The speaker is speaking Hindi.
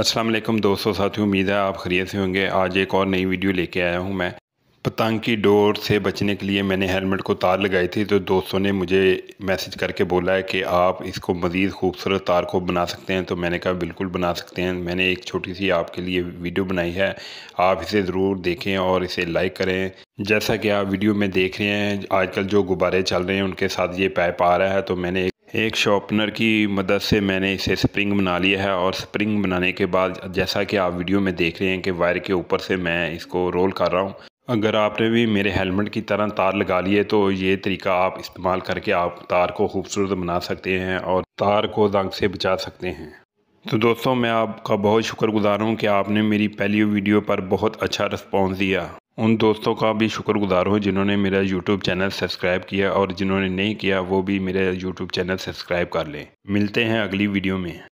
असलम दोस्तों साथियों उम्मीद है आप खरीद से होंगे आज एक और नई वीडियो लेके आया हूँ मैं पतंग की डोर से बचने के लिए मैंने हेलमेट को तार लगाई थी तो दोस्तों ने मुझे मैसेज करके बोला है कि आप इसको मज़ीद खूबसूरत तार को बना सकते हैं तो मैंने कहा बिल्कुल बना सकते हैं मैंने एक छोटी सी आपके लिए वीडियो बनाई है आप इसे ज़रूर देखें और इसे लाइक करें जैसा कि आप वीडियो में देख रहे हैं आजकल जो गुब्बारे चल रहे हैं उनके साथ ये पैप आ रहा है तो मैंने एक शॉपनर की मदद से मैंने इसे स्प्रिंग बना लिया है और स्प्रिंग बनाने के बाद जैसा कि आप वीडियो में देख रहे हैं कि वायर के ऊपर से मैं इसको रोल कर रहा हूँ अगर आपने भी मेरे हेलमेट की तरह तार लगा लिए तो ये तरीका आप इस्तेमाल करके आप तार को खूबसूरत बना सकते हैं और तार को जंग से बचा सकते हैं तो दोस्तों मैं आपका बहुत शुक्रगुजार हूँ कि आपने मेरी पहली वीडियो पर बहुत अच्छा रिस्पॉन्स दिया उन दोस्तों का भी शुक्रगुजार हूँ जिन्होंने मेरा यूट्यूब चैनल सब्सक्राइब किया और जिन्होंने नहीं किया वो भी मेरा यूट्यूब चैनल सब्सक्राइब कर लें मिलते हैं अगली वीडियो में